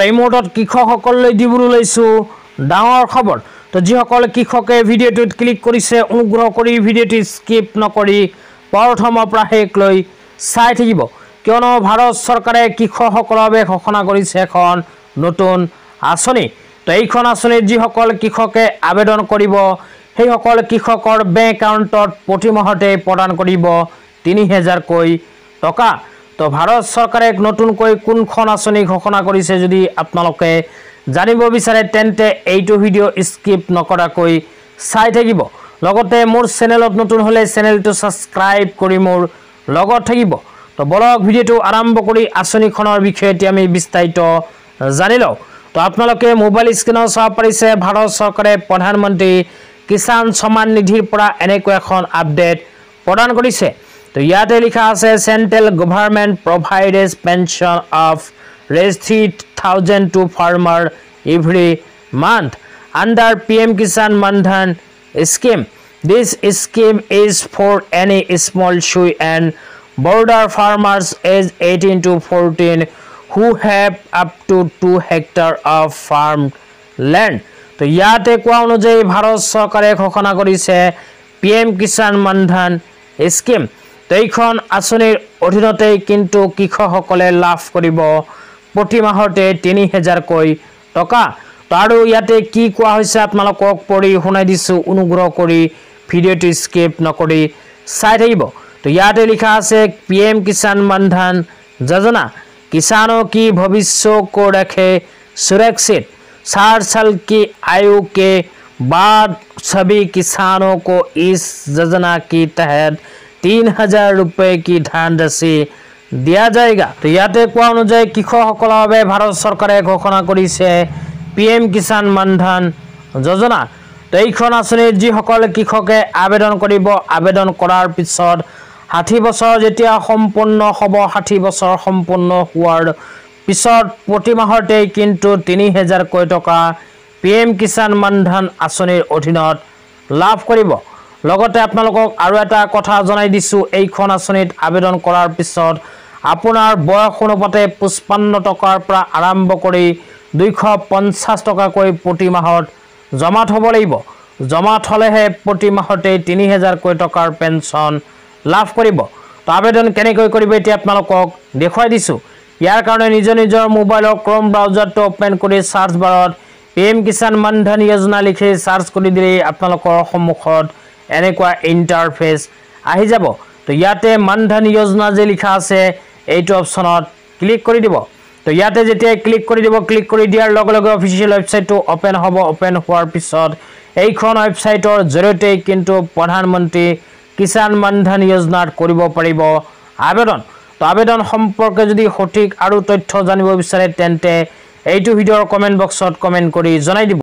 ৰিমটত কৃষকসকললৈ দিবলৈ লৈছোঁ ডাঙৰ খবৰ তো যিসকলে কৃষকে ভিডিঅ'টোত ক্লিক কৰিছে অনুগ্ৰহ কৰি ভিডিঅ'টো স্কিপ নকৰি প্ৰথমৰ পৰা শেষ লৈ চাই থাকিব কিয়নো ভাৰত চৰকাৰে কৃষকসকলৰ বাবে ঘোষণা কৰিছে এখন নতুন আঁচনি তো এইখন আঁচনিত যিসকল কৃষকে আবেদন কৰিব সেইসকল কৃষকৰ বেংক একাউণ্টত প্ৰতিমাহতে প্ৰদান কৰিব তিনি হেজাৰকৈ টকা তো ভারত সরকারে নতুনক কোন আসনি ঘোষণা করেছে যদি আপনাদের জানিব বিচার এই ভিডিও স্কিপ নকরাক চাই থাকিব লগতে মোর চ্যানেলত নতুন হলে চ্যানেলটি সাবস্ক্রাইব করে মোর থাকিব তো বলক ভিডিওটি আরম্ভ করে আসনিখনের বিষয়ে এটি আমি বিস্তারিত জানি তো আপনাদের মোবাইল স্ক্রিন চাবছে ভারত সরকারে প্রধানমন্ত্রী কিষাণ সম্মান নিধিরপরা এনেক এখন আপডেট প্রদান করেছে তো ইয়াতে লিখা আছে central government provides pension of রেজিড thousand to farmer every month under P M Kisan Maandhan scheme this scheme is for any small শুই and border farmers age eighteen to fourteen who have up to two hectare of farm land তো ইয়াতে কোৱা অনুযায়ী ভাৰত চৰকাৰে ঘোষণা কৰিছে P M Kisan Maandhan scheme তেইখন আঁচনিৰ অধীনতেই কিন্তু কৃষকসকলে লাভ কৰিব প্ৰতি মাহতে তিনি হেজাৰকৈ টকা আৰু ইয়াতে কি কোৱা হৈছে আপোনালোকক পঢ়ি শুনাই দিছোঁ অনুগ্ৰহ কৰি ভিডিঅ'টো স্কিপ নকৰি চাই থাকিব তো ইয়াতে লিখা আছে পি এম কিষাণ মানধান যোজনা কিষাণৰ কি ভৱিষ্যতকো ৰাখে সুৰক্ষিত চাৰ চাল কি আয়োগে বাদ ছবি কিষাণকো ইছ যোজনা কি তহত তিন হাজার রুপে কি ধান রাশি দিয়া জায়গা তো ইয়াতে কোয়া অনুযায়ী কৃষকসকলের বাবে ভারত সরকারে ঘোষণা করেছে পি এম কিষাণ মানধান যোজনা তো এইখান আঁচনির যখন কৃষকে আবেদন করব আবেদন করার পিছত ষাঠি বছর যেতিয়া সম্পূর্ণ হব ষাঠি বছর সম্পূর্ণ হওয়ার পিছত প্রতি মাহতেই কিন্তু তিন হাজারক টাকা পি এম কিষাণ মানধান আঁচনির অধীনত লাভ করিব লগতে আপোনালোকক আৰু এটা কথা জনাই দিছোঁ এইখন আঁচনিত আবেদন কৰাৰ পিছত আপোনাৰ বয়স অনুপাতে পঁচপন্ন টকাৰ পৰা আৰম্ভ কৰি দুইশ পঞ্চাছ টকাকৈ প্ৰতি মাহত জমা থ'ব লাগিব জমা থ'লেহে প্ৰতি মাহতে তিনি হেজাৰকৈ টকাৰ পেঞ্চন লাভ কৰিব তো আবেদন কেনেকৈ কৰিব এতিয়া আপোনালোকক দেখুৱাই দিছোঁ ইয়াৰ কাৰণে নিজৰ নিজৰ মোবাইলৰ ক্ৰম ব্ৰাউজাৰটো অ'পেন কৰি চাৰ্চ বাৰত পি এম কিষাণ মানধন য়োজনা লিখি চাৰ্চ কৰি দিলেই আপোনালোকৰ সন্মুখত এনেকুৱা ইণ্টাৰফেচ আহি যাব তো ইয়াতে মানধন যোজনা যে লিখা আছে এইটো অপশ্যনত ক্লিক কৰি দিব তো ইয়াতে যেতিয়া ক্লিক কৰি দিব ক্লিক কৰি দিয়াৰ লগে লগে অফিচিয়েল ৱেবছাইটটো অ'পেন হ'ব অ'পেন হোৱাৰ পিছত এইখন ৱেবছাইটৰ জৰিয়তেই কিন্তু প্ৰধানমন্ত্ৰী কিষাণ মানধন যোজনাত কৰিব পাৰিব আবেদন তো আবেদন সম্পৰ্কে যদি সঠিক আৰু তথ্য জানিব বিচাৰে তেন্তে এইটো ভিডিঅ'ৰ কমেণ্ট বক্সত কমেণ্ট কৰি জনাই দিব